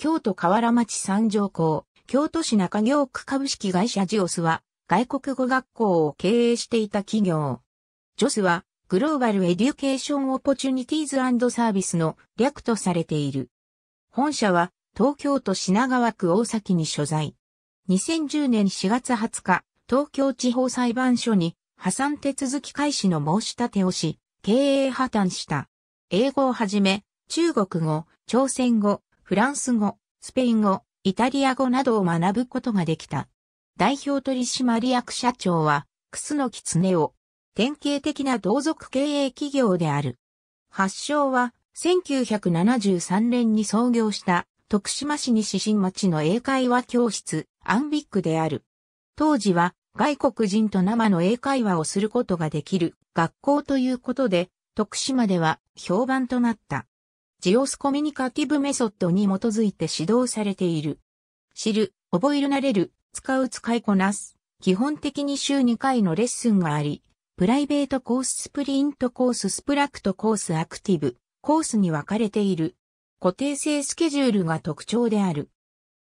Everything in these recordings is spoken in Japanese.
京都河原町三条校、京都市中京区株式会社ジオスは、外国語学校を経営していた企業。ジョスは、グローバルエデュケーションオポチュニティーズサービスの略とされている。本社は、東京都品川区大崎に所在。2010年4月20日、東京地方裁判所に破産手続き開始の申し立てをし、経営破綻した。英語をはじめ、中国語、朝鮮語、フランス語、スペイン語、イタリア語などを学ぶことができた。代表取締役社長は、楠木恒夫。典型的な同族経営企業である。発祥は、1973年に創業した徳島市西新町の英会話教室、アンビックである。当時は外国人と生の英会話をすることができる学校ということで、徳島では評判となった。ジオスコミュニカティブメソッドに基づいて指導されている。知る、覚えるなれる、使う使いこなす。基本的に週2回のレッスンがあり、プライベートコーススプリントコーススプラクトコースアクティブコースに分かれている。固定性スケジュールが特徴である。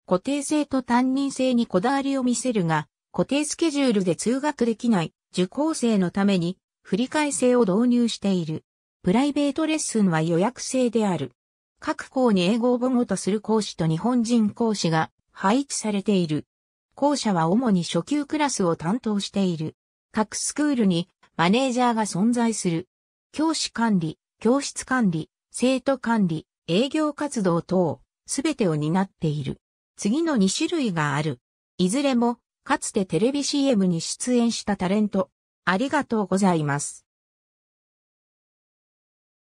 固定性と担任性にこだわりを見せるが、固定スケジュールで通学できない受講生のために振り替え性を導入している。プライベートレッスンは予約制である。各校に英語を母語とする講師と日本人講師が配置されている。校舎は主に初級クラスを担当している。各スクールにマネージャーが存在する。教師管理、教室管理、生徒管理、営業活動等、すべてを担っている。次の2種類がある。いずれも、かつてテレビ CM に出演したタレント。ありがとうございます。